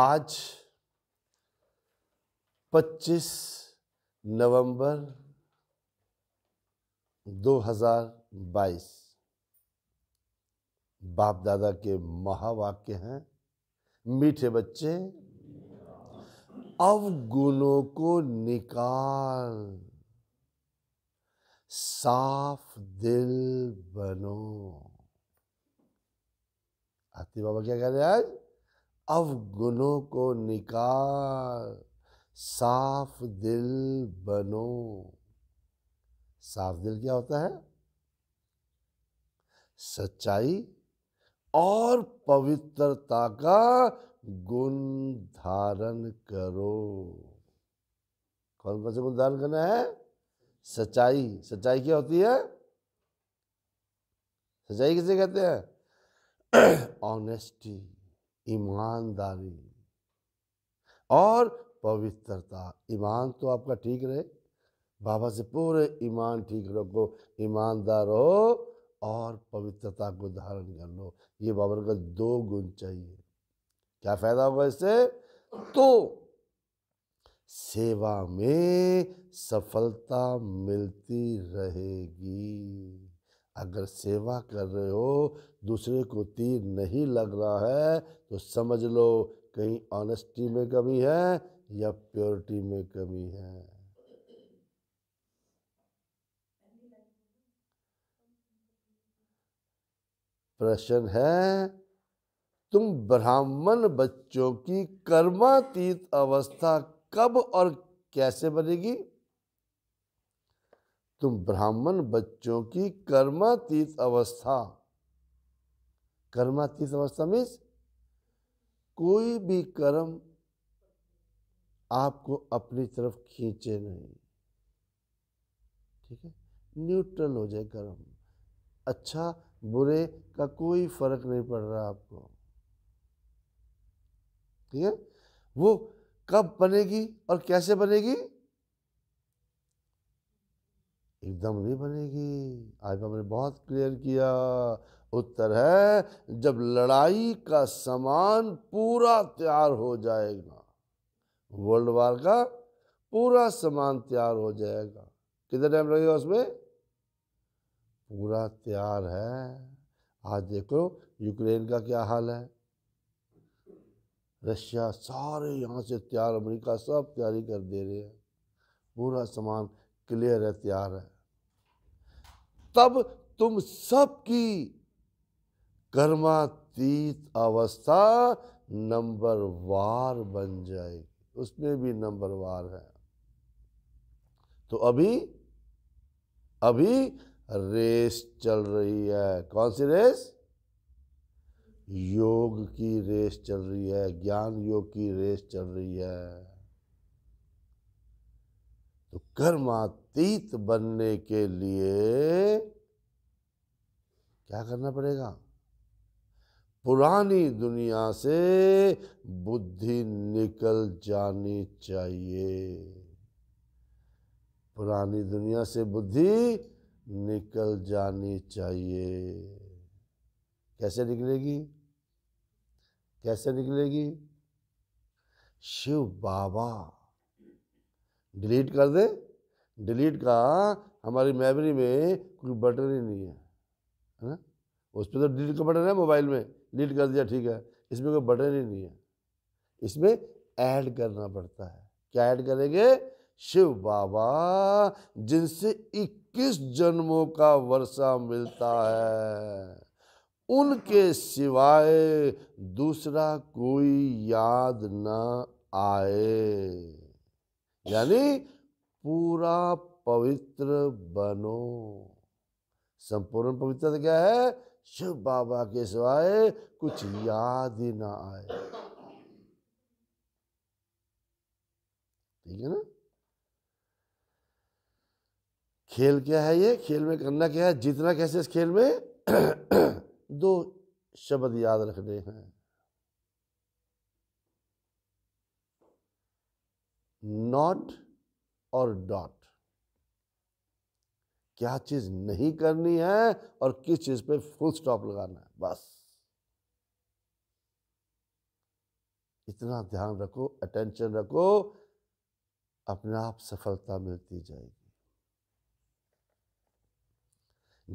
आज 25 नवंबर 2022 बाप दादा के महावाक्य हैं मीठे बच्चे अवगुणों को निकाल साफ दिल बनो आती बाबा क्या कह रहे हैं आज अवगुणों को निकाल साफ दिल बनो साफ दिल क्या होता है सच्चाई और पवित्रता का गुण धारण करो कौन कौन से गुण धारण करना है सच्चाई सच्चाई क्या होती है सच्चाई किसे कहते हैं ऑनेस्टी ईमानदारी और पवित्रता ईमान तो आपका ठीक रहे बाबा से पूरे ईमान ठीक रखो ईमानदार हो और पवित्रता को धारण कर लो ये बाबा का दो गुण चाहिए क्या फायदा होगा इससे तो सेवा में सफलता मिलती रहेगी अगर सेवा कर रहे हो दूसरे को तीर नहीं लग रहा है तो समझ लो कहीं ऑनेस्टी में कमी है या प्योरिटी में कमी है प्रश्न है तुम ब्राह्मण बच्चों की कर्मातीत अवस्था कब और कैसे बनेगी तुम ब्राह्मण बच्चों की कर्मातीत अवस्था कर्मातीत अवस्था मीन्स कोई भी कर्म आपको अपनी तरफ खींचे नहीं ठीक है न्यूट्रल हो जाए कर्म अच्छा बुरे का कोई फर्क नहीं पड़ रहा आपको ठीक है वो कब बनेगी और कैसे बनेगी एकदम नहीं बनेगी आज हमने बहुत क्लियर किया उत्तर है जब लड़ाई का सामान पूरा तैयार हो जाएगा वर्ल्ड वार का पूरा सामान तैयार हो जाएगा कितना टाइम लगेगा उसमें पूरा तैयार है आज देखो यूक्रेन का क्या हाल है रशिया सारे यहाँ से तैयार अमेरिका सब तैयारी कर दे रहे हैं पूरा सामान क्लियर है तैयार है तब तुम सबकी कर्मातीत अवस्था नंबर वार बन जाएगी उसमें भी नंबर वार है तो अभी अभी रेस चल रही है कौन सी रेस योग की रेस चल रही है ज्ञान योग की रेस चल रही है तो कर्मातीत बनने के लिए क्या करना पड़ेगा पुरानी दुनिया से बुद्धि निकल जानी चाहिए पुरानी दुनिया से बुद्धि निकल जानी चाहिए कैसे निकलेगी कैसे निकलेगी शिव बाबा डिलीट कर दें डिलीट का हमारी मेमोरी में कोई बटन ही नहीं है है ना उस पर तो डिलीट का बटन है मोबाइल में डिलीट कर दिया ठीक है इसमें कोई बटन ही नहीं है इसमें ऐड करना पड़ता है क्या ऐड करेंगे शिव बाबा जिनसे 21 जन्मों का वर्षा मिलता है उनके सिवाय दूसरा कोई याद ना आए यानी पूरा पवित्र बनो संपूर्ण पवित्रता क्या है शिव बाबा के सिवाय कुछ याद ही ना आए ठीक है ना खेल क्या है ये खेल में करना क्या है जीतना कैसे इस खेल में दो शब्द याद रखने हैं नॉट और डॉट क्या चीज नहीं करनी है और किस चीज पे फुल स्टॉप लगाना है बस इतना ध्यान रखो अटेंशन रखो अपने आप सफलता मिलती जाएगी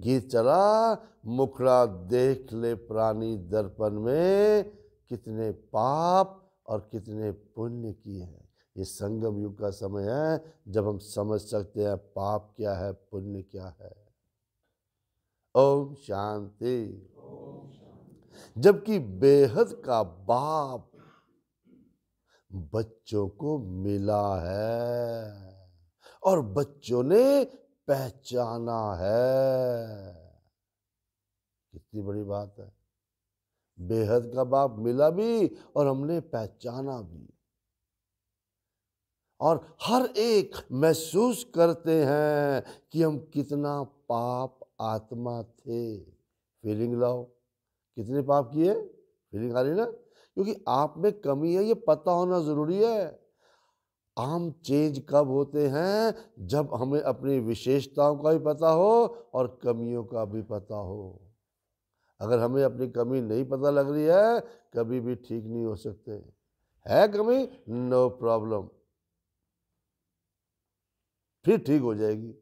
गीत चला मुखड़ा देख ले प्राणी दर्पण में कितने पाप और कितने पुण्य की है ये संगम युग का समय है जब हम समझ सकते हैं पाप क्या है पुण्य क्या है ओम शांति जबकि बेहद का बाप बच्चों को मिला है और बच्चों ने पहचाना है कितनी बड़ी बात है बेहद का बाप मिला भी और हमने पहचाना भी और हर एक महसूस करते हैं कि हम कितना पाप आत्मा थे फीलिंग लाओ कितने पाप किए फीलिंग आ रही ना क्योंकि आप में कमी है ये पता होना ज़रूरी है आम चेंज कब होते हैं जब हमें अपनी विशेषताओं का भी पता हो और कमियों का भी पता हो अगर हमें अपनी कमी नहीं पता लग रही है कभी भी ठीक नहीं हो सकते है कमी नो प्रॉब्लम फिर ठीक हो जाएगी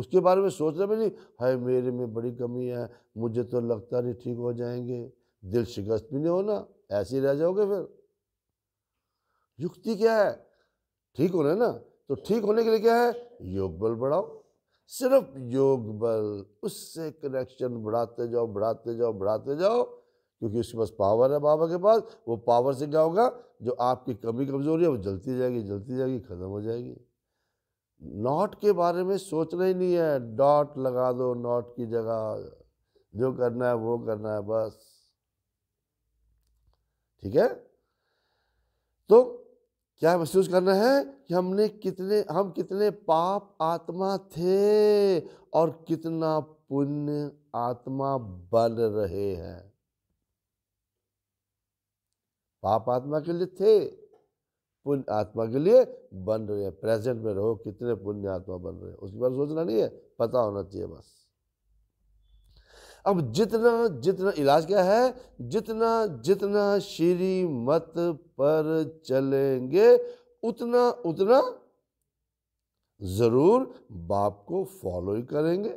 उसके बारे में सोचना भी नहीं हाय मेरे में बड़ी कमी है मुझे तो लगता नहीं ठीक हो जाएंगे दिल शिकस्त भी नहीं होना ऐसे ही रह जाओगे फिर युक्ति क्या है ठीक होना है ना तो ठीक होने के लिए क्या है योग बल बढ़ाओ सिर्फ योग बल उससे कनेक्शन बढ़ाते जाओ बढ़ाते जाओ बढ़ाते जाओ क्योंकि उसके पास पावर है बाबा के पास वो पावर से क्या होगा जो आपकी कमी कमज़ोरी है वो जलती जाएगी जलती जाएगी ख़त्म हो जाएगी नॉट के बारे में सोचना ही नहीं है डॉट लगा दो नॉट की जगह जो करना है वो करना है बस ठीक है तो क्या महसूस करना है कि हमने कितने हम कितने पाप आत्मा थे और कितना पुण्य आत्मा बन रहे हैं पाप आत्मा के लिए थे पुण्य आत्मा के लिए बन रहे हैं प्रेजेंट में रहो कितने पुण्य आत्मा बन रहे हैं उसके बारे सोचना नहीं है पता होना चाहिए बस अब जितना जितना इलाज क्या है जितना जितना श्री मत पर चलेंगे उतना उतना जरूर बाप को फॉलो ही करेंगे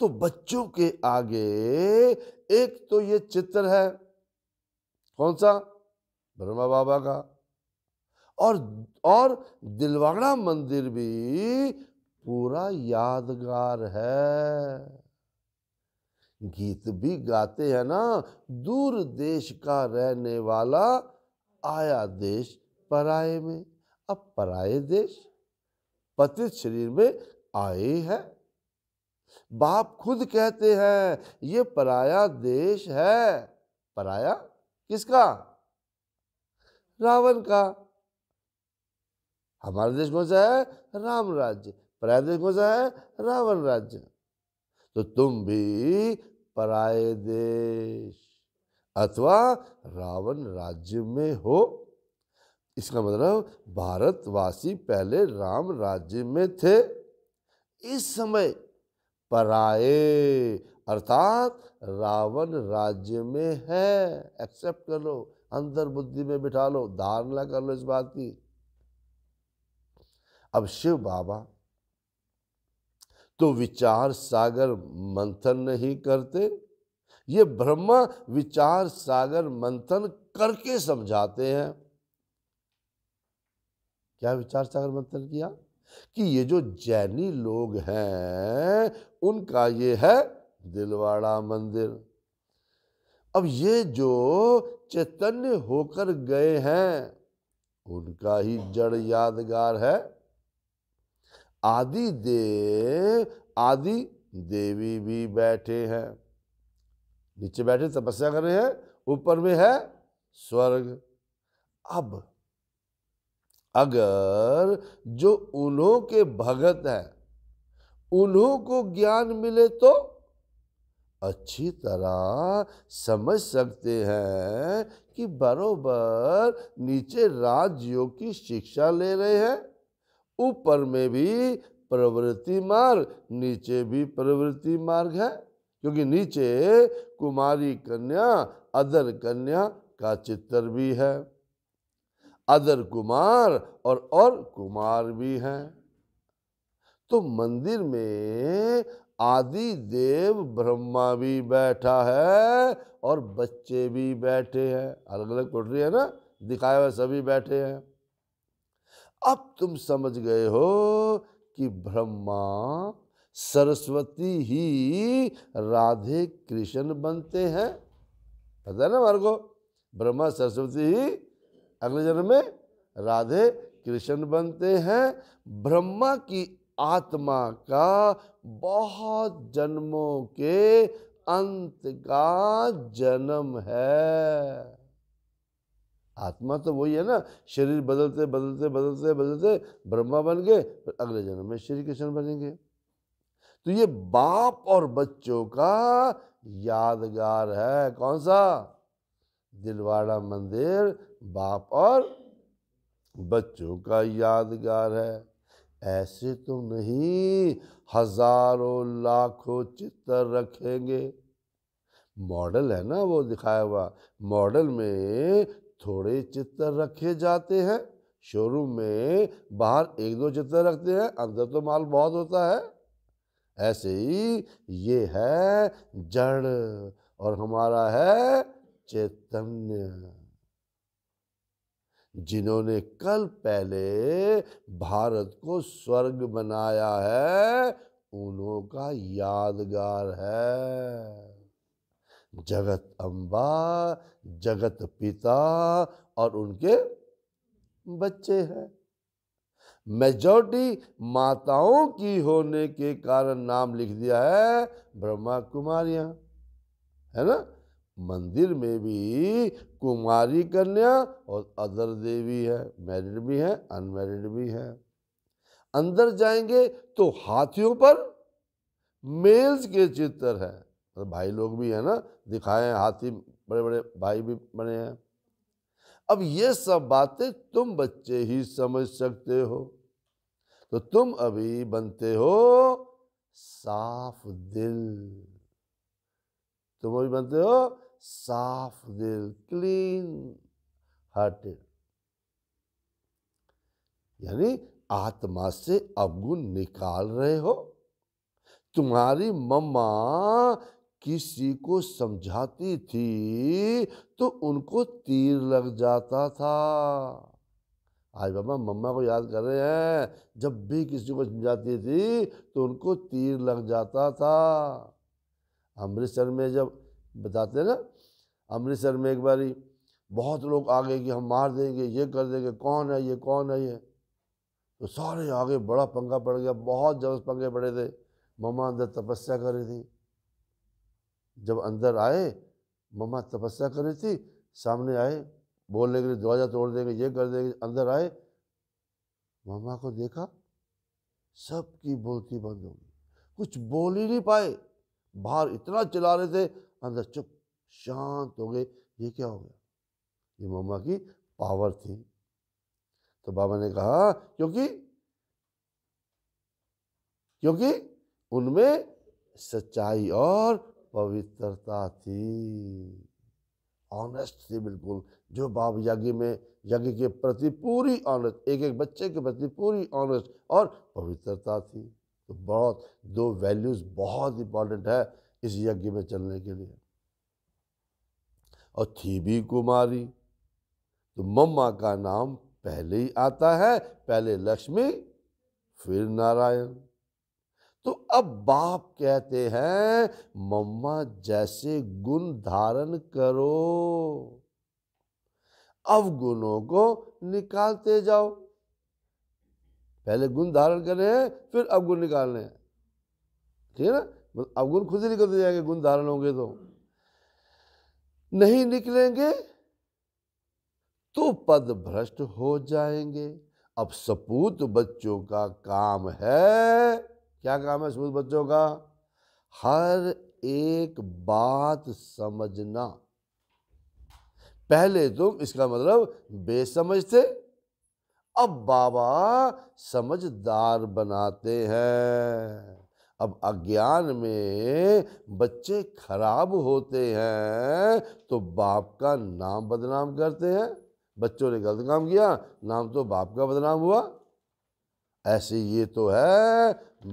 तो बच्चों के आगे एक तो ये चित्र है कौन सा ब्रह्मा बाबा का और और दिलवाड़ा मंदिर भी पूरा यादगार है गीत भी गाते हैं ना दूर देश का रहने वाला आया देश पराये में अब पराये देश पतित शरीर में आए हैं बाप खुद कहते हैं ये पराया देश है पराया किसका रावण का हमारा देश कौन सा है राम राज्य पराया देश कौन सा है रावण राज्य तो तुम भी पराय देश अथवा रावण राज्य में हो इसका मतलब भारतवासी पहले राम राज्य में थे इस समय पराये अर्थात रावण राज्य में है एक्सेप्ट कर लो अंतर बुद्धि में बिठा लो धारणा कर लो इस बात की अब शिव बाबा तो विचार सागर मंथन नहीं करते ये ब्रह्मा विचार सागर मंथन करके समझाते हैं क्या विचार सागर मंथन किया कि ये जो जैनी लोग हैं उनका ये है दिलवाड़ा मंदिर अब ये जो चैतन्य होकर गए हैं उनका ही जड़ यादगार है आदि देव आदि देवी भी बैठे हैं नीचे बैठे तपस्या कर रहे हैं ऊपर में है स्वर्ग अब अगर जो उन्हों के भगत है उन्हों को ज्ञान मिले तो अच्छी तरह समझ सकते हैं कि बरोबर नीचे राजयोग की शिक्षा ले रहे हैं ऊपर में भी प्रवृत्ति मार्ग नीचे भी प्रवृत्ति मार्ग है क्योंकि नीचे कुमारी कन्या अदर कन्या का चित्र भी है अदर कुमार और और कुमार भी हैं तो मंदिर में आदि देव ब्रह्मा भी बैठा है और बच्चे भी बैठे हैं अलग अलग कोटरी है ना दिखाया हुए सभी बैठे हैं अब तुम समझ गए हो कि ब्रह्मा सरस्वती ही राधे कृष्ण बनते हैं पता है ना हमारे को ब्रह्मा सरस्वती ही अगले जन्म में राधे कृष्ण बनते हैं ब्रह्मा की आत्मा का बहुत जन्मों के अंत का जन्म है आत्मा तो वही है ना शरीर बदलते बदलते बदलते बदलते ब्रह्मा बन गए फिर अगले जन्म में श्री कृष्ण बनेंगे तो ये बाप और बच्चों का यादगार है कौन सा दिलवाड़ा मंदिर बाप और बच्चों का यादगार है ऐसे तो नहीं हजारों लाखों चित्र रखेंगे मॉडल है ना वो दिखाया हुआ मॉडल में थोड़े चित्र रखे जाते हैं शोरूम में बाहर एक दो चित्र रखते हैं अंदर तो माल बहुत होता है ऐसे ही ये है जड़ और हमारा है चैतन्य जिन्होंने कल पहले भारत को स्वर्ग बनाया है उन्हों का यादगार है जगत अम्बा जगत पिता और उनके बच्चे हैं मेजोरिटी माताओं की होने के कारण नाम लिख दिया है ब्रह्मा कुमारियां है ना मंदिर में भी कुमारी कन्या और अदर देवी है मैरिड भी है अनमैरिड भी है अंदर जाएंगे तो हाथियों पर मेल्स के चित्र है मतलब भाई लोग भी है ना दिखाए हाथी बड़े बड़े भाई भी बने हैं अब ये सब बातें तुम बच्चे ही समझ सकते हो तो तुम अभी बनते हो साफ दिल तुम अभी बनते हो साफ दिल क्लीन हार्टेड यानी आत्मा से अवगुण निकाल रहे हो तुम्हारी मम्मा किसी को समझाती थी तो उनको तीर लग जाता था आज बाबा मम्मा को याद कर रहे हैं जब भी किसी को समझाती थी तो उनको तीर लग जाता था अमृतसर में जब बताते हैं ना अमृतसर में एक बारी बहुत लोग आ गए कि हम मार देंगे ये कर देंगे कौन है ये कौन है ये तो सारे आगे बड़ा पंगा पड़ गया बहुत जबरदस्त पंगे पड़े थे मम्मा अंदर तपस्या कर रही थी जब अंदर आए मम्मा तपस्या कर रही थी सामने आए बोलने के लिए दरवाज़ा तोड़ देंगे ये कर देंगे अंदर आए मम्मा को देखा सबकी बोलती बंद हो गई कुछ बोल ही नहीं पाए बाहर इतना चला रहे थे अंदर चुप शांत हो गए ये क्या हो गया ये मम्मा की पावर थी तो बाबा ने कहा क्योंकि क्योंकि उनमें सच्चाई और पवित्रता थी ऑनेस्ट थी बिल्कुल जो बाप यज्ञ में यज्ञ के प्रति पूरी ऑनेस्ट एक एक बच्चे के प्रति पूरी ऑनेस्ट और पवित्रता थी तो बहुत दो वैल्यूज़ बहुत इम्पॉर्टेंट है इस यज्ञ में चलने के लिए और थी भी कुमारी तो मम्मा का नाम पहले ही आता है पहले लक्ष्मी फिर नारायण तो अब बाप कहते हैं मम्मा जैसे गुण धारण करो अब गुणों को निकालते जाओ पहले गुण धारण करें हैं फिर अवगुण निकालने हैं ठीक है ना मतलब अवगुण खुद ही निकलते जाएंगे गुण धारण होंगे तो नहीं निकलेंगे तो पद भ्रष्ट हो जाएंगे अब सपूत बच्चों का काम है क्या काम है स्कूल बच्चों का हर एक बात समझना पहले तुम इसका मतलब बेसमझ थे अब बाबा समझदार बनाते हैं अब अज्ञान में बच्चे खराब होते हैं तो बाप का नाम बदनाम करते हैं बच्चों ने गलत काम किया नाम तो बाप का बदनाम हुआ ऐसे ये तो है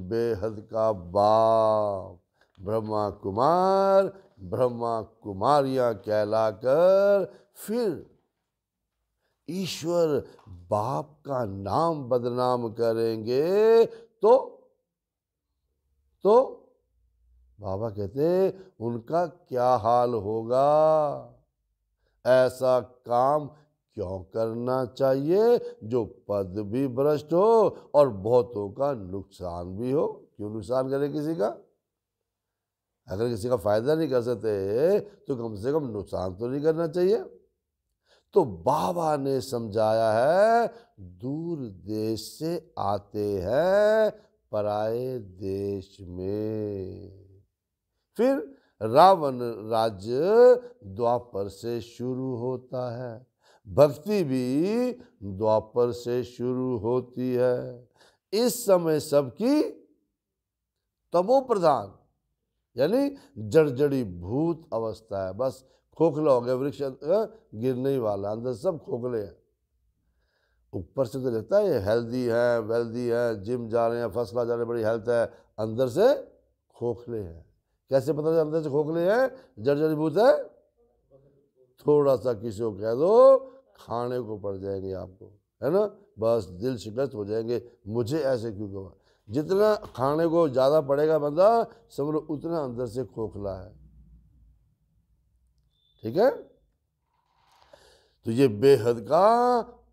बेहद का बाप ब्रह्मा कुमार ब्रह्मा कुमारियां कहलाकर फिर ईश्वर बाप का नाम बदनाम करेंगे तो तो बाबा कहते उनका क्या हाल होगा ऐसा काम क्यों करना चाहिए जो पद भी भ्रष्ट हो और बहुतों का नुकसान भी हो क्यों नुकसान करे किसी का अगर किसी का फायदा नहीं कर सकते तो कम से कम नुकसान तो नहीं करना चाहिए तो बाबा ने समझाया है दूर देश से आते हैं पराए देश में फिर रावण राज्य द्वापर से शुरू होता है भक्ति भी द्वापर से शुरू होती है इस समय सबकी तमो प्रधान यानी जड़जड़ी भूत अवस्था है बस खोखला हो गया वृक्ष गिरने ही वाला अंदर सब खोखले हैं ऊपर से तो लगता है ये हेल्दी है वेल्दी है जिम जा रहे हैं फसला जा रहे हैं बड़ी हेल्थ है अंदर से खोखले हैं कैसे पता चल अंदर से खोखले हैं जड़जड़ी भूत है थोड़ा सा किसी को कह दो खाने को पड़ जाएंगे आपको है ना बस दिल शिकस्त हो जाएंगे मुझे ऐसे क्यों कहा जितना खाने को ज़्यादा पड़ेगा बंदा समझो उतना अंदर से खोखला है ठीक है तो ये बेहद का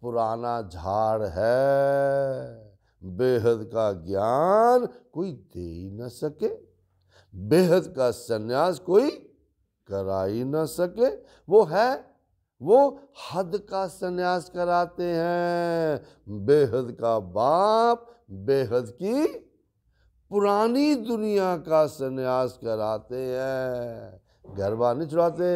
पुराना झाड़ है बेहद का ज्ञान कोई दे ही ना सके बेहद का सन्यास कोई करा ही ना सके वो है वो हद का संन्यास कराते हैं बेहद का बाप बेहद की पुरानी दुनिया का संन्यास कराते हैं गरबा नहीं छुड़ाते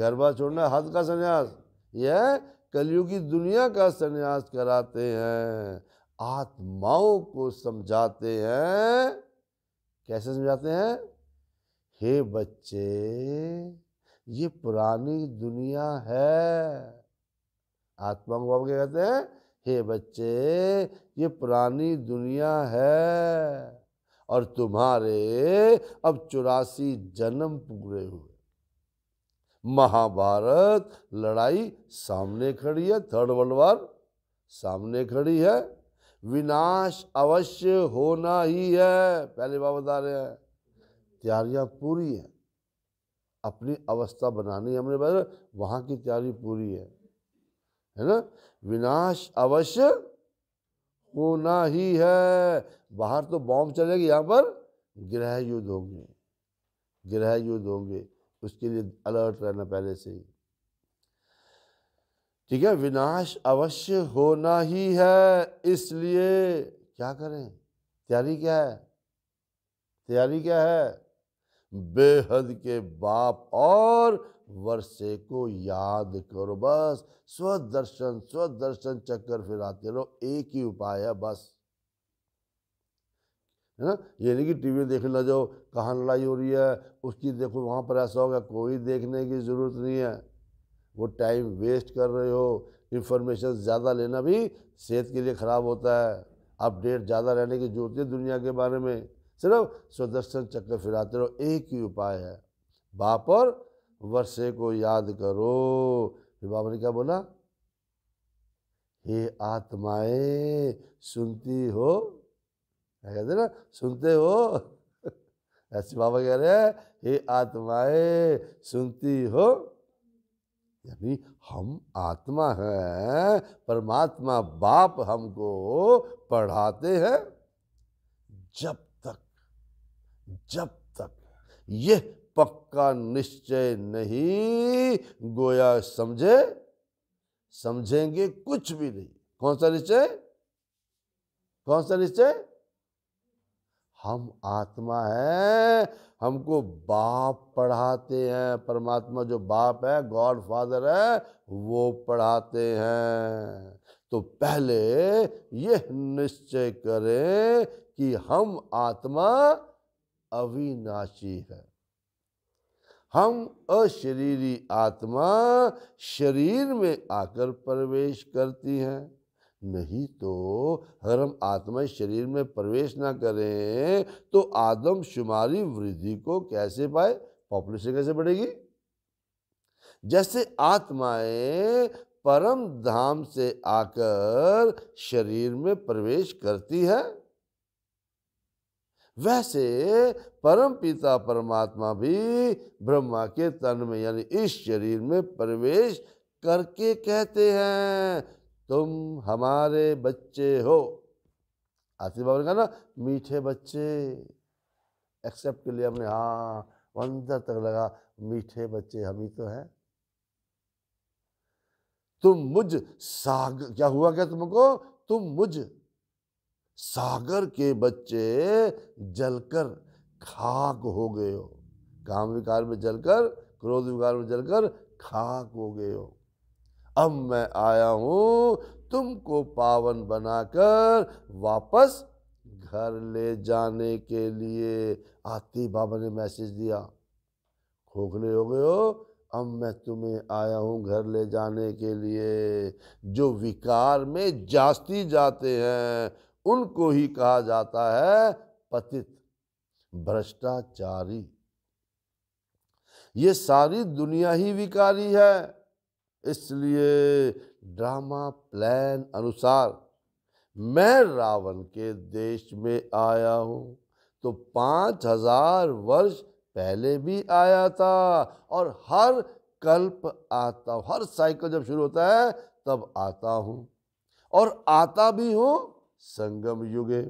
गरबा छोड़ना हद का संन्यास यह कलियुग की दुनिया का संन्यास कराते हैं आत्माओं को समझाते हैं कैसे समझाते हैं हे बच्चे ये पुरानी दुनिया है आत्मा को बाबा क्या कहते हैं हे बच्चे ये पुरानी दुनिया है और तुम्हारे अब चौरासी जन्म पूरे हुए महाभारत लड़ाई सामने खड़ी है थर्ड वर्ल्ड वार सामने खड़ी है विनाश अवश्य होना ही है पहले बाबा बता रहे हैं तैयारियां पूरी हैं अपनी अवस्था बनानी हमने बताया वहाँ की तैयारी पूरी है है ना विनाश अवश्य होना ही है बाहर तो बॉम्ब चलेगी यहाँ पर ग्रह युद्ध होंगे ग्रह युद्ध होंगे उसके लिए अलर्ट रहना पहले से ही ठीक है विनाश अवश्य होना ही है इसलिए क्या करें तैयारी क्या है तैयारी क्या है बेहद के बाप और वर्षे को याद करो बस स्वदर्शन स्वदर्शन चक्कर फिराते रहो एक ही उपाय है बस है ना ये नहीं कि टीवी में देखने जाओ कहाँ लड़ाई हो रही है उसकी देखो वहाँ पर ऐसा होगा कोई देखने की ज़रूरत नहीं है वो टाइम वेस्ट कर रहे हो इन्फॉर्मेशन ज़्यादा लेना भी सेहत के लिए ख़राब होता है अपडेट ज़्यादा रहने की जरूरत है दुनिया के बारे में सिर्फ सुदर्शन चक्र फिराते रहो एक ही उपाय है बाप और वर्षे को याद करो फिर बाबा ने क्या बोला हे आत्माएं सुनती हो कहते ना सुनते हो ऐसे बाबा कह रहे हैं हे आत्माएं सुनती हो यानी हम आत्मा हैं परमात्मा बाप हमको पढ़ाते हैं जब जब तक यह पक्का निश्चय नहीं गोया समझे समझेंगे कुछ भी नहीं कौन सा निश्चय कौन सा निश्चय हम आत्मा है हमको बाप पढ़ाते हैं परमात्मा जो बाप है गॉड फादर है वो पढ़ाते हैं तो पहले यह निश्चय करें कि हम आत्मा अविनाशी है हम अशरीरी आत्मा शरीर में आकर प्रवेश करती है नहीं तो अगर हम आत्मा शरीर में प्रवेश ना करें तो आदम शुमारी वृद्धि को कैसे पाए पॉपुलेशन कैसे बढ़ेगी जैसे आत्माएं परम धाम से आकर शरीर में प्रवेश करती है वैसे परम पिता परमात्मा भी ब्रह्मा के तन में यानी इस शरीर में प्रवेश करके कहते हैं तुम हमारे बच्चे हो बाबा ने कहा ना मीठे बच्चे एक्सेप्ट के लिए हमने हाँ अंदर तक लगा मीठे बच्चे हम ही तो हैं तुम मुझ साग क्या हुआ क्या तुमको तुम मुझ सागर के बच्चे जलकर खाक हो गए हो काम विकार में जलकर क्रोध विकार में जलकर खाक हो गए हो अब मैं आया हूं तुमको पावन बनाकर वापस घर ले जाने के लिए आती बाबा ने मैसेज दिया खोखले हो गए हो अब मैं तुम्हें आया हूँ घर ले जाने के लिए जो विकार में जास्ती जाते हैं उनको ही कहा जाता है पतित भ्रष्टाचारी ये सारी दुनिया ही विकारी है इसलिए ड्रामा प्लान अनुसार मैं रावण के देश में आया हूं तो पांच हजार वर्ष पहले भी आया था और हर कल्प आता हर साइकिल जब शुरू होता है तब आता हूं और आता भी हूं संगम युगे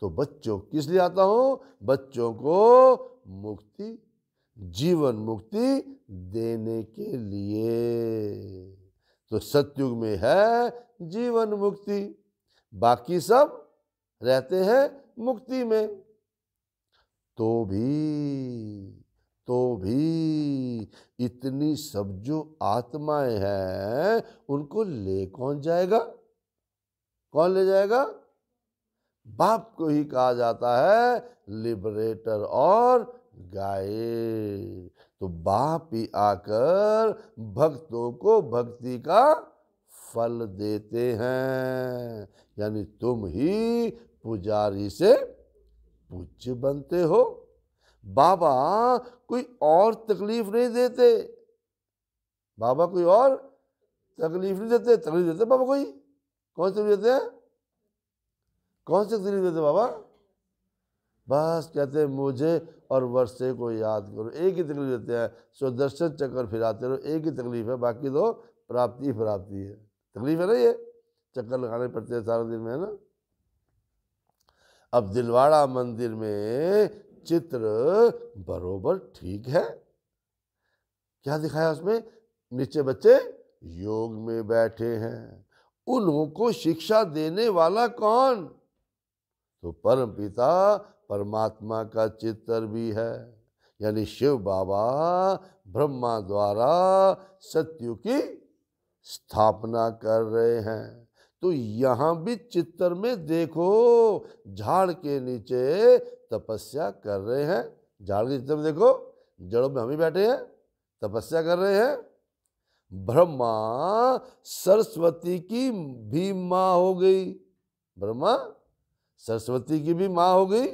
तो बच्चों किस लिए आता हूं बच्चों को मुक्ति जीवन मुक्ति देने के लिए तो सत्युग में है जीवन मुक्ति बाकी सब रहते हैं मुक्ति में तो भी तो भी इतनी सब जो आत्माएं हैं उनको ले कौन जाएगा कौन ले जाएगा बाप को ही कहा जाता है लिबरेटर और गाइड तो बाप ही आकर भक्तों को भक्ति का फल देते हैं यानी तुम ही पुजारी से पूज्य बनते हो बाबा कोई और तकलीफ नहीं देते बाबा कोई और तकलीफ नहीं देते तकलीफ देते बाबा कोई कौन से तकलीफ देते हैं कौन से तकलीफ देते बाबा बस कहते हैं मुझे और वर्षे को याद करो एक ही तकलीफ देते हैं सो दर्शन चक्कर फिराते रहो एक ही तकलीफ है बाकी तो प्राप्ति प्राप्ति है तकलीफ है ना ये चक्कर लगाने पड़ते हैं सारा दिन में है ना अब दिलवाड़ा मंदिर में चित्र बरोबर ठीक है क्या दिखाया उसमें नीचे बच्चे योग में बैठे हैं उनको को शिक्षा देने वाला कौन तो परम पिता परमात्मा का चित्र भी है यानी शिव बाबा ब्रह्मा द्वारा सत्यु की स्थापना कर रहे हैं तो यहां भी चित्र में देखो झाड़ के नीचे तपस्या कर रहे हैं झाड़ के चित्र में देखो जड़ों में हम ही बैठे हैं तपस्या कर रहे हैं ब्रह्मा सरस्वती की भी माँ हो गई ब्रह्मा सरस्वती की भी माँ हो गई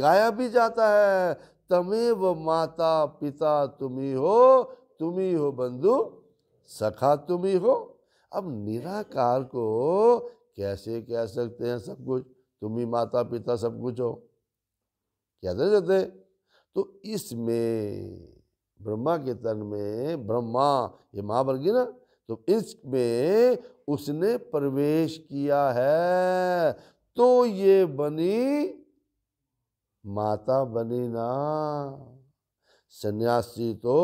गाया भी जाता है तमेव माता पिता तुम्ही हो तुम्ही हो बंधु सखा तुम्ही हो अब निराकार को कैसे कह सकते हैं सब कुछ तुम ही माता पिता सब कुछ हो क्या जाते तो इसमें ब्रह्मा के तन में ब्रह्मा ये माँ बन गई ना तो इसमें उसने प्रवेश किया है तो ये बनी माता बनी ना सन्यासी तो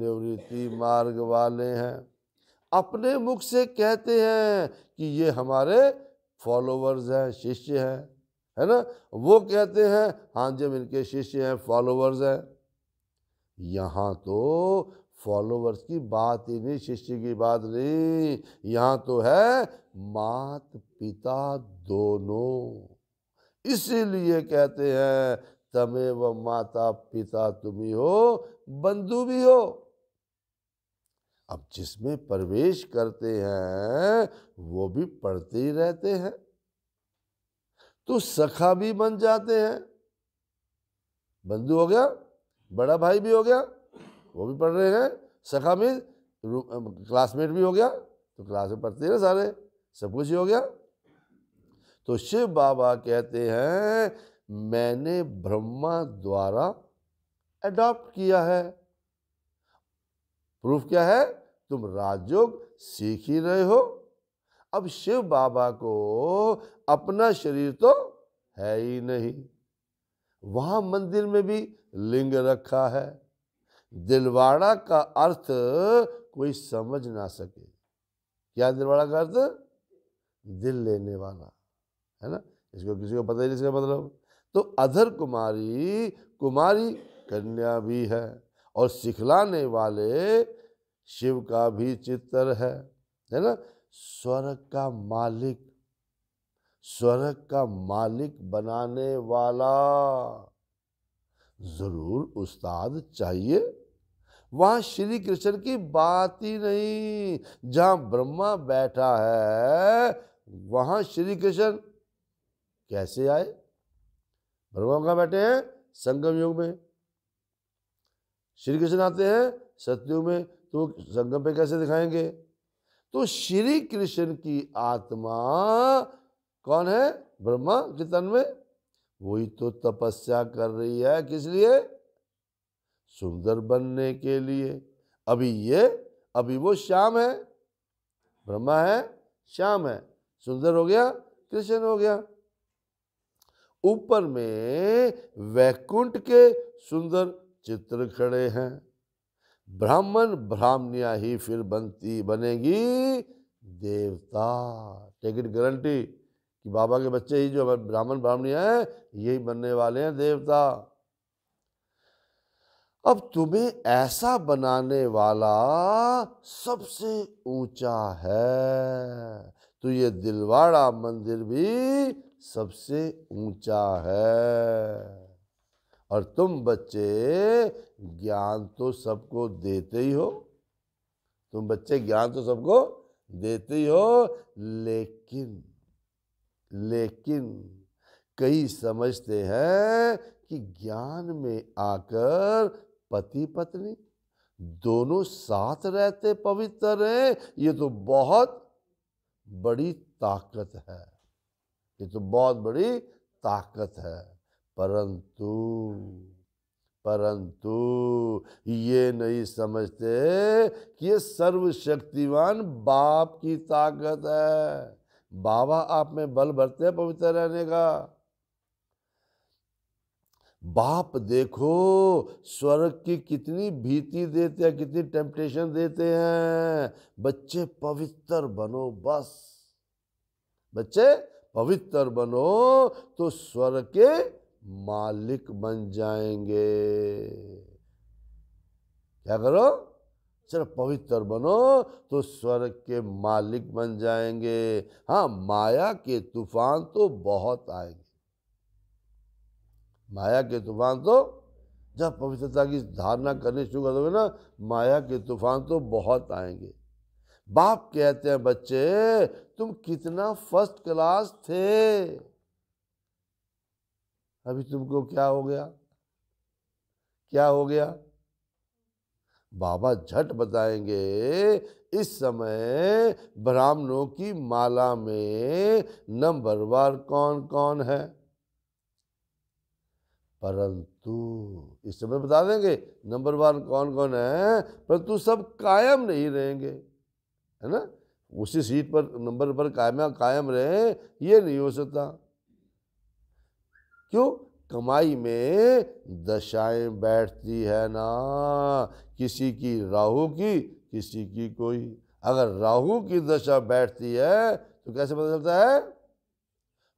निवृत्ति मार्ग वाले हैं अपने मुख से कहते हैं कि ये हमारे फॉलोअर्स हैं शिष्य हैं है ना वो कहते हैं हाँ जब इनके शिष्य हैं फॉलोवर्स हैं यहाँ तो फॉलोवर्स की बात ही नहीं शिष्य की बात नहीं यहाँ तो है मात पिता दोनों इसीलिए कहते हैं तमे व माता पिता ही हो बंधु भी हो अब जिसमें प्रवेश करते हैं वो भी पढ़ते ही रहते हैं तो सखा भी बन जाते हैं बंधु हो गया बड़ा भाई भी हो गया वो भी पढ़ रहे हैं सखा मीन क्लासमेट भी हो गया तो क्लास में पढ़ते हैं सारे सब कुछ ही हो गया तो शिव बाबा कहते हैं मैंने ब्रह्मा द्वारा एडॉप्ट किया है प्रूफ क्या है तुम राजयोग सीख ही रहे हो अब शिव बाबा को अपना शरीर तो है ही नहीं वहाँ मंदिर में भी लिंग रखा है दिलवाड़ा का अर्थ कोई समझ ना सके क्या दिलवाड़ा का अर्थ दिल लेने वाला है ना इसको किसी को पता ही नहीं इसका मतलब तो अधर कुमारी कुमारी कन्या भी है और सिखलाने वाले शिव का भी चित्र है है ना स्वर्ग का मालिक स्वर्ग का मालिक बनाने वाला जरूर उस्ताद चाहिए वहां श्री कृष्ण की बात ही नहीं जहां ब्रह्मा बैठा है वहां श्री कृष्ण कैसे आए ब्रह्मा कहा बैठे हैं संगम युग में श्री कृष्ण आते हैं सत्युग में तो संगम पे कैसे दिखाएंगे तो श्री कृष्ण की आत्मा कौन है ब्रह्मा के तन में वही तो तपस्या कर रही है किस लिए सुंदर बनने के लिए अभी ये अभी वो श्याम है ब्रह्मा है श्याम है सुंदर हो गया कृष्ण हो गया ऊपर में वैकुंठ के सुंदर चित्र खड़े हैं ब्राह्मण ब्राह्मणिया ही फिर बनती बनेगी देवता टेक इट गारंटी कि बाबा के बच्चे ही जो ब्राह्मण ब्राह्मणिया हैं यही बनने वाले हैं देवता अब तुम्हें ऐसा बनाने वाला सबसे ऊंचा है तो ये दिलवाड़ा मंदिर भी सबसे ऊंचा है और तुम बच्चे ज्ञान तो सबको देते ही हो तुम बच्चे ज्ञान तो सबको देते ही हो लेकिन लेकिन कई समझते हैं कि ज्ञान में आकर पति पत्नी दोनों साथ रहते पवित्र हैं ये तो बहुत बड़ी ताकत है ये तो बहुत बड़ी ताकत है परंतु परंतु ये नहीं समझते कि ये सर्वशक्तिवान बाप की ताकत है बाबा आप में बल बरते हैं पवित्र रहने का बाप देखो स्वर्ग की कितनी भीति देते हैं कितनी टेम्पटेशन देते हैं बच्चे पवित्र बनो बस बच्चे पवित्र बनो तो स्वर्ग के मालिक बन जाएंगे क्या करो सिर्फ पवित्र बनो तो स्वर्ग के मालिक बन जाएंगे हाँ माया के तूफान तो बहुत आएंगे माया के तूफान तो जब पवित्रता की धारणा करनी शुरू कर दोगे ना माया के तूफान तो बहुत आएंगे बाप कहते हैं बच्चे तुम कितना फर्स्ट क्लास थे अभी तुमको क्या हो गया क्या हो गया बाबा झट बताएंगे इस समय ब्राह्मणों की माला में नंबरवार कौन कौन है परंतु इस समय बता देंगे नंबरवार कौन कौन है परंतु सब कायम नहीं रहेंगे है ना उसी सीट पर नंबर पर कायम कायम रहे ये नहीं हो सकता क्यों कमाई में दशाएं बैठती है ना किसी की राहु की किसी की कोई अगर राहु की दशा बैठती है तो कैसे पता चलता है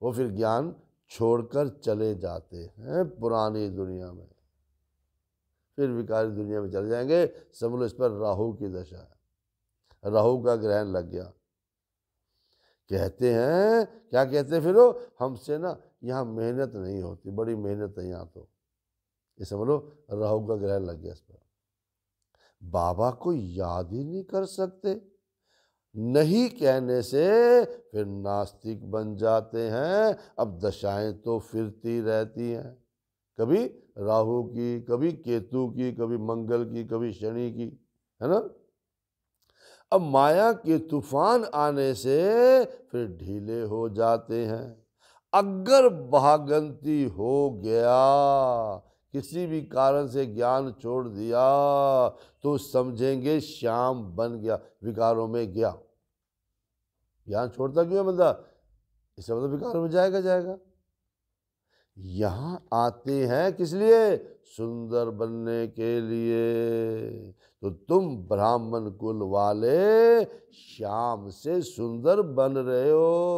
वो फिर ज्ञान छोड़कर चले जाते हैं पुरानी दुनिया में फिर विकारी दुनिया में चले जाएंगे समझ लो इस पर राहु की दशा है राहु का ग्रहण लग गया कहते हैं क्या कहते हैं फिर वो हमसे ना यहाँ मेहनत नहीं होती बड़ी मेहनत है यहाँ तो ये समझ लो राहु का ग्रह लग गया इस पर बाबा को याद ही नहीं कर सकते नहीं कहने से फिर नास्तिक बन जाते हैं अब दशाएं तो फिरती रहती हैं कभी राहु की कभी केतु की कभी मंगल की कभी शनि की है ना अब माया के तूफान आने से फिर ढीले हो जाते हैं अगर भागंती हो गया किसी भी कारण से ज्ञान छोड़ दिया तो समझेंगे श्याम बन गया विकारों में गया ज्ञान छोड़ता क्यों है बंदा इससे मतलब तो विकारों में जाएगा जाएगा यहां आते हैं किस लिए सुंदर बनने के लिए तो तुम ब्राह्मण कुल वाले श्याम से सुंदर बन रहे हो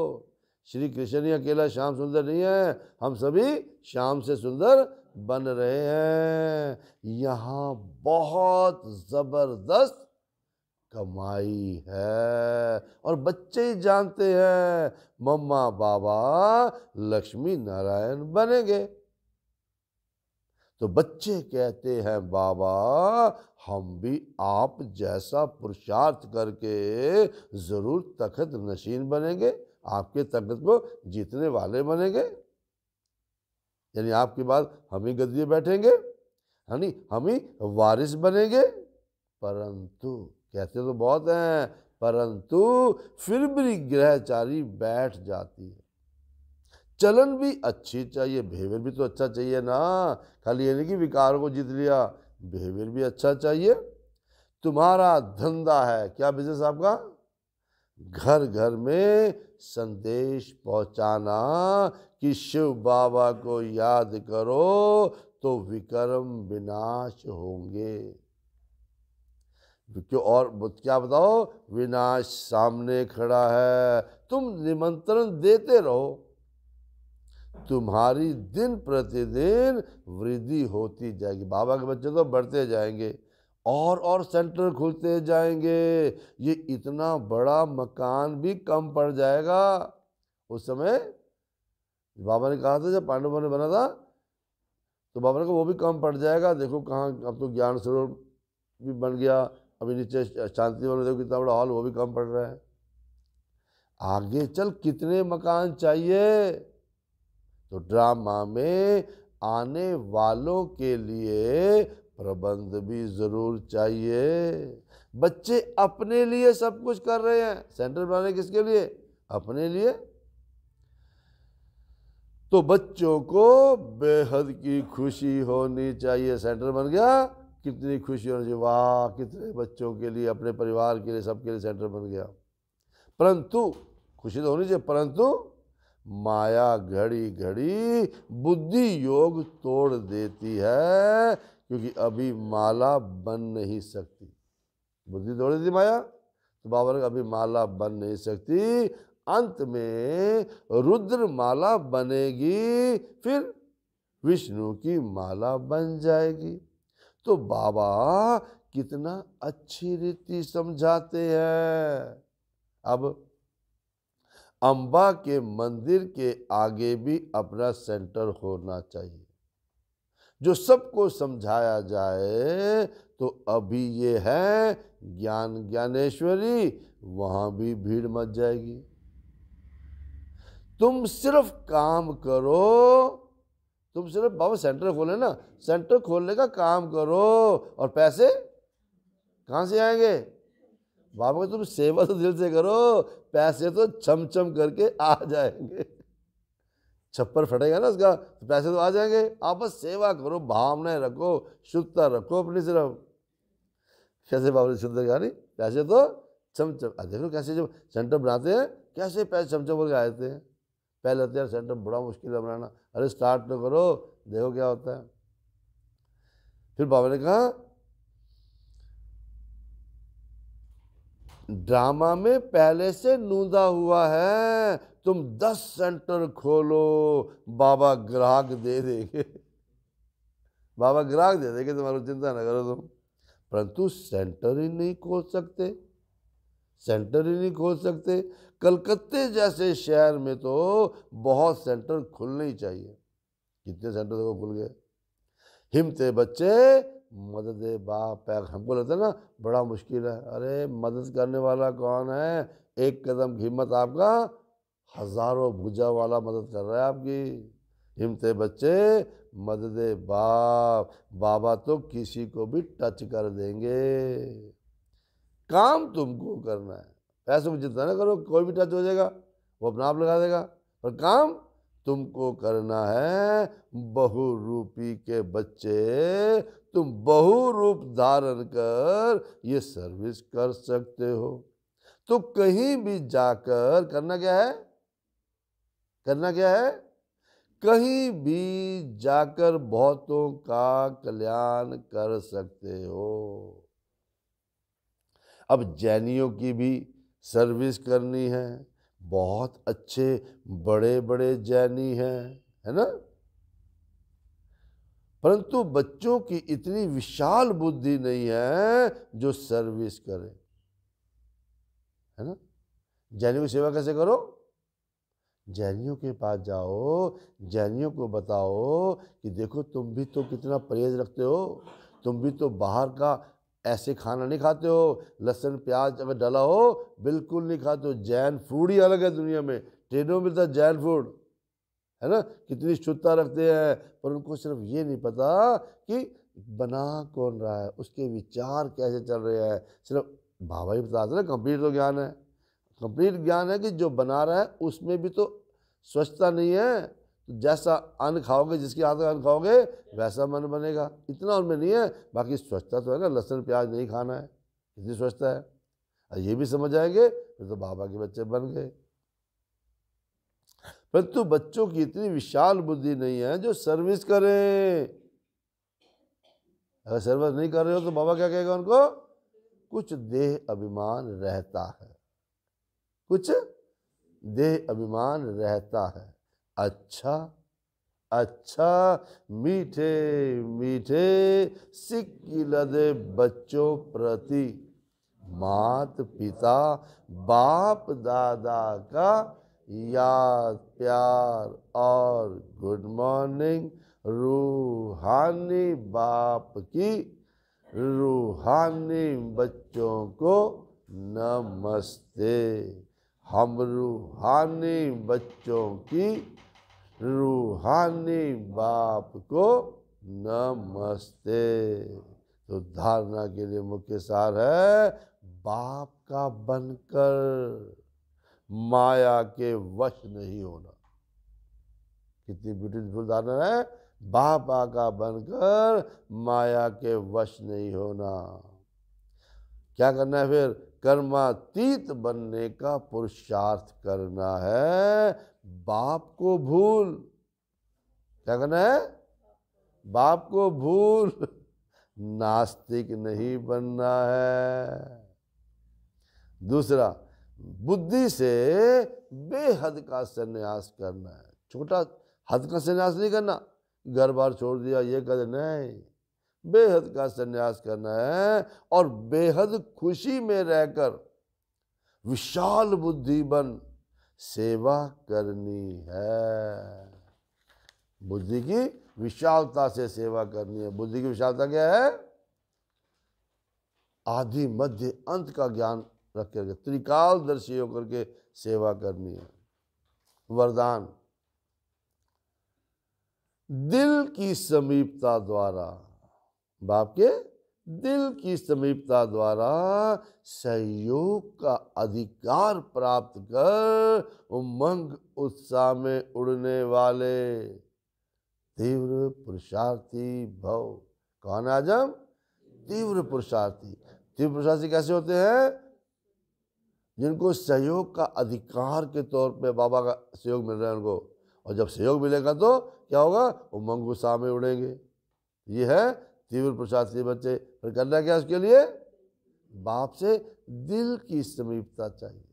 श्री कृष्ण ही अकेला श्याम सुंदर नहीं है हम सभी श्याम से सुंदर बन रहे हैं यहाँ बहुत ज़बरदस्त कमाई है और बच्चे ही जानते हैं मम्मा बाबा लक्ष्मी नारायण बनेंगे तो बच्चे कहते हैं बाबा हम भी आप जैसा पुरुषार्थ करके ज़रूर तखत नशीन बनेंगे आपके तकत को जीतने वाले बनेंगे यानी आपके बाद हम ही गद्दी बैठेंगे यानी हम ही वारिस बनेंगे परंतु कहते तो बहुत हैं परंतु फिर भी ग्रहचारी बैठ जाती है चलन भी अच्छी चाहिए बिहेवियर भी तो अच्छा चाहिए ना खाली ये नहीं कि विकार को जीत लिया बिहेवियर भी अच्छा चाहिए तुम्हारा धंधा है क्या बिजनेस आपका घर घर में संदेश पहुंचाना कि शिव बाबा को याद करो तो विक्रम विनाश होंगे क्यों और क्या बताओ विनाश सामने खड़ा है तुम निमंत्रण देते रहो तुम्हारी दिन प्रतिदिन वृद्धि होती जाएगी बाबा के बच्चे तो बढ़ते जाएंगे और और सेंटर खुलते जाएंगे ये इतना बड़ा मकान भी कम पड़ जाएगा उस समय बाबा ने कहा था जब पांडवों ने बना था तो बाबा ने कहा वो भी कम पड़ जाएगा देखो कहाँ अब तो ज्ञान स्वरूप भी बन गया अभी नीचे शांति वन देखो कितना बड़ा हॉल वो भी कम पड़ रहा है आगे चल कितने मकान चाहिए तो ड्रामा में आने वालों के लिए प्रबंध भी ज़रूर चाहिए बच्चे अपने लिए सब कुछ कर रहे हैं सेंटर बनाने किसके लिए अपने लिए तो बच्चों को बेहद की खुशी होनी चाहिए सेंटर बन गया कितनी खुशी होनी चाहिए वाह कितने बच्चों के लिए अपने परिवार के लिए सबके लिए सेंटर बन गया परंतु खुशी तो होनी चाहिए परंतु माया घड़ी घड़ी बुद्धि योग तोड़ देती है क्योंकि अभी माला बन नहीं सकती बुद्धि दौड़ी थी माया तो बाबा ने अभी माला बन नहीं सकती अंत में रुद्र माला बनेगी फिर विष्णु की माला बन जाएगी तो बाबा कितना अच्छी रीति समझाते हैं अब अम्बा के मंदिर के आगे भी अपना सेंटर होना चाहिए जो सबको समझाया जाए तो अभी ये है ज्ञान ज्ञानेश्वरी वहां भी भीड़ मच जाएगी तुम सिर्फ काम करो तुम सिर्फ बाबा सेंटर खोले ना सेंटर खोलने का काम करो और पैसे कहां से आएंगे बाबा तुम सेवा तो दिल से करो पैसे तो छम छम करके आ जाएंगे छप्पर फटेगा ना उसका तो पैसे तो आ जाएंगे आप बस सेवा करो भावनाएं रखो शुद्धता रखो अपनी सिर्फ कैसे बाबरी सुंदर गानी पैसे तो चमचम देखो कैसे जब सेंटर बनाते हैं कैसे पैसे चमचम करके जाते हैं पहले तो यार सेंटर बड़ा मुश्किल है बनाना अरे स्टार्ट तो करो देखो क्या होता है फिर बाबा ने कहा ड्रामा में पहले से नूंदा हुआ है तुम दस सेंटर खोलो बाबा ग्राहक दे देंगे बाबा ग्राहक दे देंगे तुम्हारा चिंता ना करो तुम परंतु सेंटर ही नहीं खोल सकते सेंटर ही नहीं खोल सकते कलकत्ते जैसे शहर में तो बहुत सेंटर खुलने ही चाहिए कितने सेंटर तो खुल गए हिमते बच्चे मदद बाप पैग हमको लगता है ना बड़ा मुश्किल है अरे मदद करने वाला कौन है एक कदम हिम्मत आपका हज़ारों भुजा वाला मदद कर रहा है आपकी हिमते बच्चे मदद बाप बाबा तो किसी को भी टच कर देंगे काम तुमको करना है ऐसे में जितना ना करो कोई भी टच हो जाएगा वो अपना आप लगा देगा पर काम तुमको करना है रूपी के बच्चे तुम बहु रूप धारण कर ये सर्विस कर सकते हो तो कहीं भी जाकर करना क्या है करना क्या है कहीं भी जाकर बहुतों का कल्याण कर सकते हो अब जैनियों की भी सर्विस करनी है बहुत अच्छे बड़े बड़े जैनी हैं है ना परंतु बच्चों की इतनी विशाल बुद्धि नहीं है जो सर्विस करे है ना जैनियों की सेवा कैसे करो जैनियों के पास जाओ जैनियों को बताओ कि देखो तुम भी तो कितना परहेज रखते हो तुम भी तो बाहर का ऐसे खाना नहीं खाते हो लहसुन प्याज अगर डाला हो बिल्कुल नहीं खाते हो जैन फूड ही अलग है दुनिया में ट्रेनों में मिलता जैन फूड है ना कितनी शुद्धता रखते हैं पर उनको सिर्फ ये नहीं पता कि बना कौन रहा है उसके विचार कैसे चल रहे हैं सिर्फ बाबा ही बताते ना कंप्लीट तो ज्ञान है कंप्लीट ज्ञान है कि जो बना रहा है उसमें भी तो स्वच्छता नहीं है तो जैसा अन्न खाओगे जिसकी आदत अन्न खाओगे वैसा मन बनेगा इतना उनमें नहीं है बाकी स्वच्छता तो है ना लहसुन प्याज नहीं खाना है इतनी स्वच्छता है और ये भी समझ आएंगे फिर तो बाबा के बच्चे बन गए परंतु बच्चों की इतनी विशाल बुद्धि नहीं है जो सर्विस करें अगर सर्विस नहीं कर रहे हो तो बाबा क्या कहेगा उनको कुछ देह अभिमान रहता है कुछ देह अभिमान रहता है अच्छा अच्छा मीठे मीठे सिक्की लदे बच्चों प्रति मात पिता बाप दादा का याद प्यार और गुड मॉर्निंग रूहानी बाप की रूहानी बच्चों को नमस्ते हम रूहानी बच्चों की रूहानी बाप को नमस्ते तो धारणा के लिए मुख्य सार है बाप का बनकर माया के वश नहीं होना कितनी ब्यूटीफुल धारणा है बापा का बनकर माया के वश नहीं होना क्या करना है फिर कर्मातीत बनने का पुरुषार्थ करना है बाप को भूल क्या करना है बाप को भूल नास्तिक नहीं बनना है दूसरा बुद्धि से बेहद का संन्यास करना है छोटा हद का संन्यास नहीं करना घर बार छोड़ दिया ये कर नहीं बेहद का संन्यास करना है और बेहद खुशी में रहकर विशाल बुद्धि बन सेवा करनी है बुद्धि की विशालता से सेवा करनी है बुद्धि की विशालता क्या है आदि मध्य अंत का ज्ञान रख करके त्रिकालदर्शी होकर के सेवा करनी है वरदान दिल की समीपता द्वारा बाप के दिल की समीपता द्वारा सहयोग का अधिकार प्राप्त कर उमंग उत्साह में उड़ने वाले तीव्र पुरुषार्थी भव कौन आजम तीव्र पुरुषार्थी तीव्र पुरुषार्थी कैसे होते हैं जिनको सहयोग का अधिकार के तौर पे बाबा का सहयोग मिल रहा है उनको और जब सहयोग मिलेगा तो क्या होगा वो उत्साह में उड़ेंगे ये है तीव्र प्रसाद के बच्चे फिर करना क्या उसके लिए बाप से दिल की समीपता चाहिए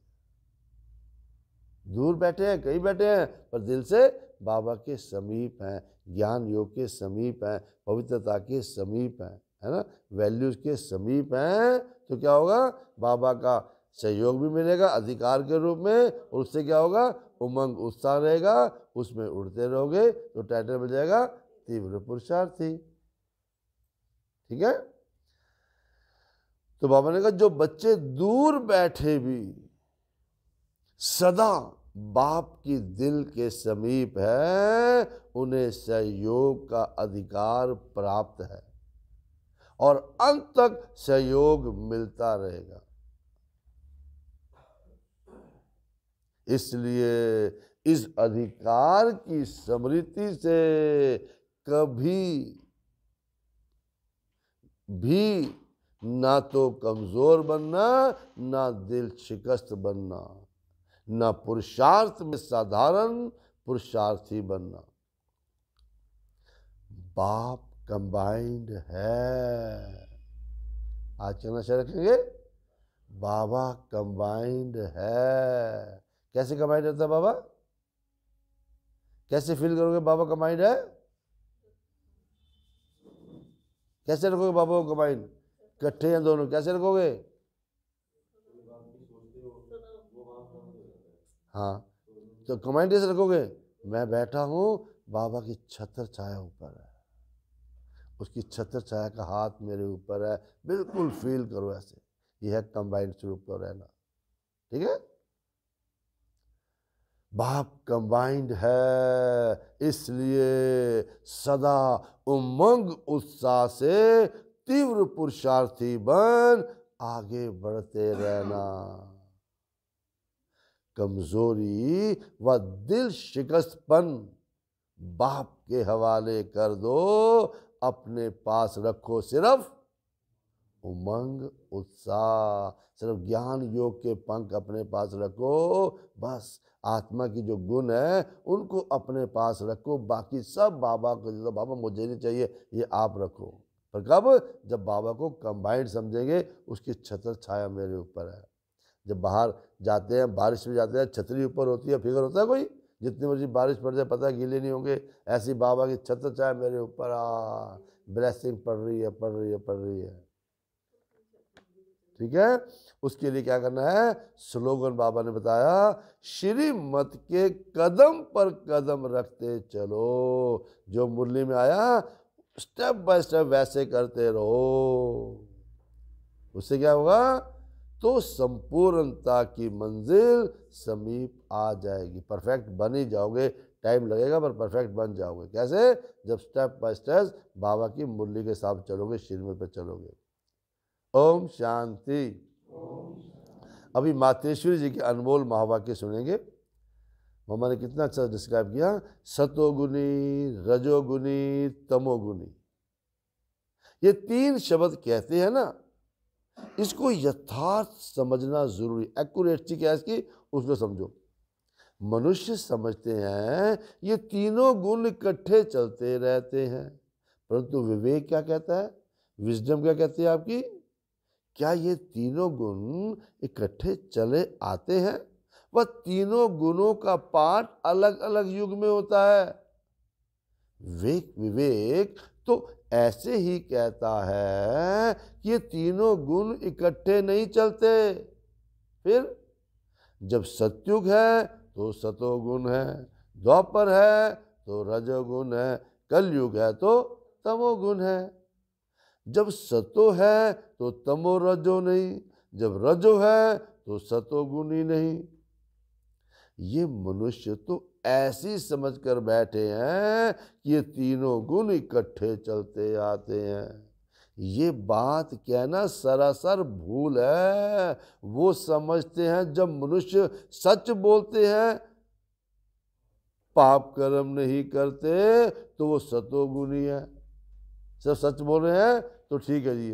दूर बैठे हैं कहीं बैठे हैं पर दिल से बाबा के समीप हैं ज्ञान योग के समीप हैं पवित्रता के समीप हैं है ना वैल्यूज के समीप हैं तो क्या होगा बाबा का सहयोग भी मिलेगा अधिकार के रूप में और उससे क्या होगा उमंग उत्साह रहेगा उसमें उड़ते रहोगे तो टाइटल मिल जाएगा तीव्र पुरुषार्थी ठीक है तो बाबा ने कहा जो बच्चे दूर बैठे भी सदा बाप की दिल के समीप है उन्हें सहयोग का अधिकार प्राप्त है और अंत तक सहयोग मिलता रहेगा इसलिए इस अधिकार की स्मृति से कभी भी ना तो कमज़ोर बनना ना दिल शिकस्त बनना ना पुरुषार्थ में साधारण पुरुषार्थी बनना बाप कंबाइंड है आज चलना शायद रखेंगे बाबा कंबाइंड है कैसे कंबाइंड होता है बाबा कैसे फील करोगे बाबा कंबाइंड है कैसे रखोगे बाबा को कंबाइन इकट्ठे हैं दोनों कैसे रखोगे हाँ तो कंबाइन कैसे रखोगे मैं बैठा हूँ बाबा की छत्र छाया ऊपर है उसकी छत्र छाया का हाथ मेरे ऊपर है बिल्कुल फील करो ऐसे यह है कंबाइंड स्वरूप का रहना ठीक है बाप कंबाइंड है इसलिए सदा उमंग उत्साह से तीव्र पुरुषार्थी बन आगे बढ़ते रहना कमजोरी व दिल शिकस्तपन बाप के हवाले कर दो अपने पास रखो सिर्फ उमंग उत्साह सिर्फ ज्ञान योग के पंख अपने पास रखो बस आत्मा की जो गुण है उनको अपने पास रखो बाकी सब बाबा को जैसे बाबा मुझे नहीं चाहिए ये आप रखो पर कब जब बाबा को कंबाइंड समझेंगे उसकी छतर छाया मेरे ऊपर है जब बाहर जाते हैं बारिश में जाते हैं छतरी ऊपर होती है फिक्र होता है कोई जितनी मर्जी बारिश पड़ जाए पता गीले नहीं होंगे ऐसी बाबा की छत्र छाया मेरे ऊपर आ ब्लैसिंग पड़ रही है पड़ रही है पड़ रही है ठीक है उसके लिए क्या करना है स्लोगन बाबा ने बताया श्रीमत के कदम पर कदम रखते चलो जो मुरली में आया स्टेप बाय स्टेप वैसे करते रहो उससे क्या होगा तो संपूर्णता की मंजिल समीप आ जाएगी परफेक्ट बन ही जाओगे टाइम लगेगा पर परफेक्ट बन जाओगे कैसे जब स्टेप बाय स्टेप बाबा की मुरली के साथ चलोगे श्रीमत पर चलोगे ओम शांति अभी मातेश्वरी जी के अनमोल महावाक्य सुनेंगे मामा ने कितना अच्छा डिस्क्राइब किया सतोगुनी रजोगुनी तमोगुनी ये तीन शब्द कहते हैं ना इसको यथार्थ समझना जरूरी एक्यूरेसी क्या इसकी उसको समझो मनुष्य समझते हैं ये तीनों गुण इकट्ठे चलते रहते हैं परंतु विवेक क्या कहता है विजडम क्या कहती है आपकी क्या ये तीनों गुण इकट्ठे चले आते हैं वह तीनों गुणों का पाठ अलग अलग युग में होता है विवेक विवेक तो ऐसे ही कहता है कि ये तीनों गुण इकट्ठे नहीं चलते फिर जब सत्युग है तो सतोगुण है द्वापर है तो रजोगुण है कलयुग है तो तमोगुण है जब सतो है तो तमो रजो नहीं जब रजो है तो सतो गुणी नहीं ये मनुष्य तो ऐसी समझ कर बैठे हैं कि ये तीनों गुण इकट्ठे चलते आते हैं ये बात कहना सरासर भूल है वो समझते हैं जब मनुष्य सच बोलते हैं पाप कर्म नहीं करते तो वो सतोगुणी है सब सच बोल रहे हैं तो ठीक है जी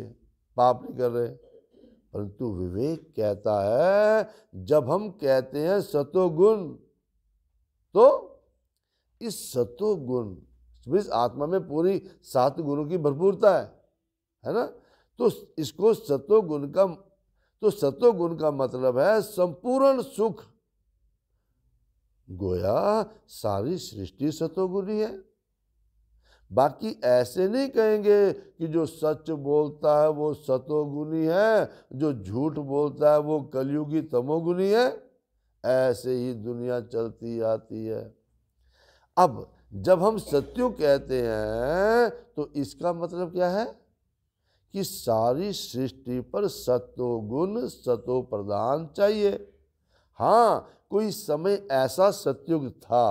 पाप नहीं कर रहे परंतु विवेक कहता है जब हम कहते हैं सतोगुण तो इस सतोगुण इस आत्मा में पूरी सात गुणों की भरपूरता है है ना तो इसको सतोगुण का तो सतोगुण का मतलब है संपूर्ण सुख गोया सारी सृष्टि सतोगुणी है बाकी ऐसे नहीं कहेंगे कि जो सच बोलता है वो सतोगुनी है जो झूठ बोलता है वो कलयुगी तमोगुनी है ऐसे ही दुनिया चलती आती है अब जब हम सत्यु कहते हैं तो इसका मतलब क्या है कि सारी सृष्टि पर सतोगुण सतो प्रदान चाहिए हाँ कोई समय ऐसा सत्युग था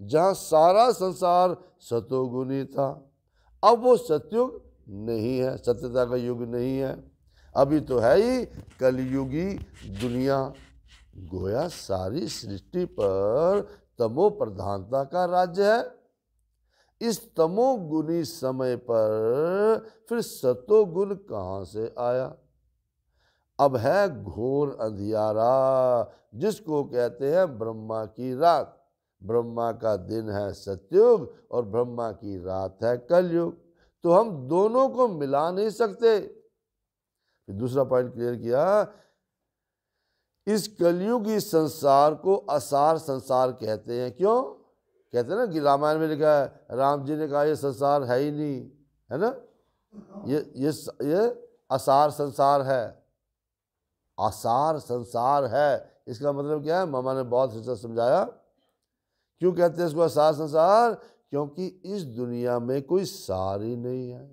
जहाँ सारा संसार सतोगुणी था अब वो सतयुग नहीं है सत्यता का युग नहीं है अभी तो है ही कलयुगी दुनिया गोया सारी सृष्टि पर तमो प्रधानता का राज्य है इस तमोगुणी समय पर फिर सतोगुण कहाँ से आया अब है घोर अंधियारा जिसको कहते हैं ब्रह्मा की रात ब्रह्मा का दिन है सत्युग और ब्रह्मा की रात है कलयुग तो हम दोनों को मिला नहीं सकते दूसरा पॉइंट क्लियर किया इस कलयुगी संसार को असार संसार कहते हैं क्यों कहते हैं ना कि रामायण में लिखा है राम जी ने कहा यह संसार है ही नहीं है ना ये ये ये असार संसार है असार संसार है इसका मतलब क्या है मामा ने बहुत हिस्सा समझाया क्यों कहते हैं इसको असार संसार क्योंकि इस दुनिया में कोई सार ही नहीं है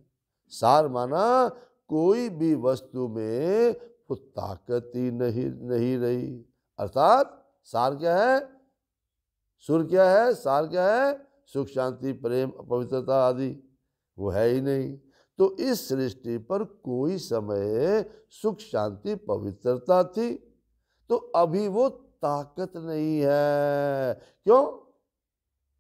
सार माना कोई भी वस्तु में वो ताकत ही नहीं नहीं रही अर्थात सार क्या है सुर क्या है सार क्या है सुख शांति प्रेम पवित्रता आदि वो है ही नहीं तो इस सृष्टि पर कोई समय सुख शांति पवित्रता थी तो अभी वो ताकत नहीं है क्यों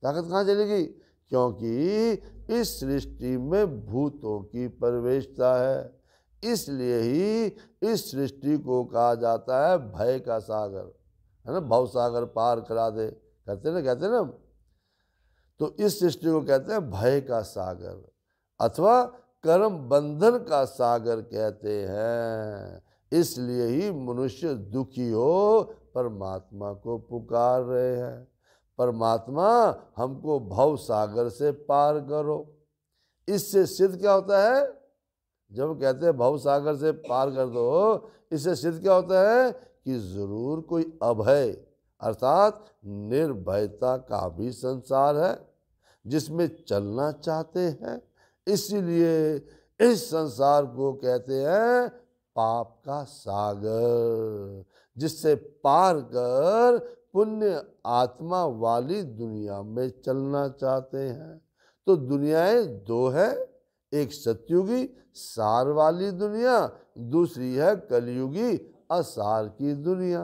ताकत कहाँ चलेगी क्योंकि इस सृष्टि में भूतों की प्रवेशता है इसलिए ही इस सृष्टि को कहा जाता है भय का सागर है ना भव सागर पार करा दे कहते ना कहते ना तो इस सृष्टि को कहते हैं भय का सागर अथवा कर्म बंधन का सागर कहते हैं इसलिए ही मनुष्य दुखी हो परमात्मा को पुकार रहे हैं परमात्मा हमको भव सागर से पार करो इससे सिद्ध क्या होता है जब कहते हैं भव सागर से पार कर दो इससे सिद्ध क्या होता है कि ज़रूर कोई अभय अर्थात निर्भयता का भी संसार है जिसमें चलना चाहते हैं इसलिए इस संसार को कहते हैं पाप का सागर जिससे पार कर पुण्य आत्मा वाली दुनिया में चलना चाहते हैं तो दुनियाएं दो है एक सतयुगी सार वाली दुनिया दूसरी है कलयुगी असार की दुनिया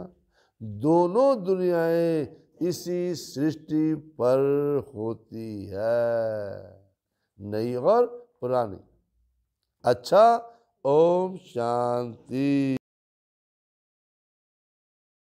दोनों दुनियाएं इसी सृष्टि पर होती है नई और पुरानी अच्छा ओम शांति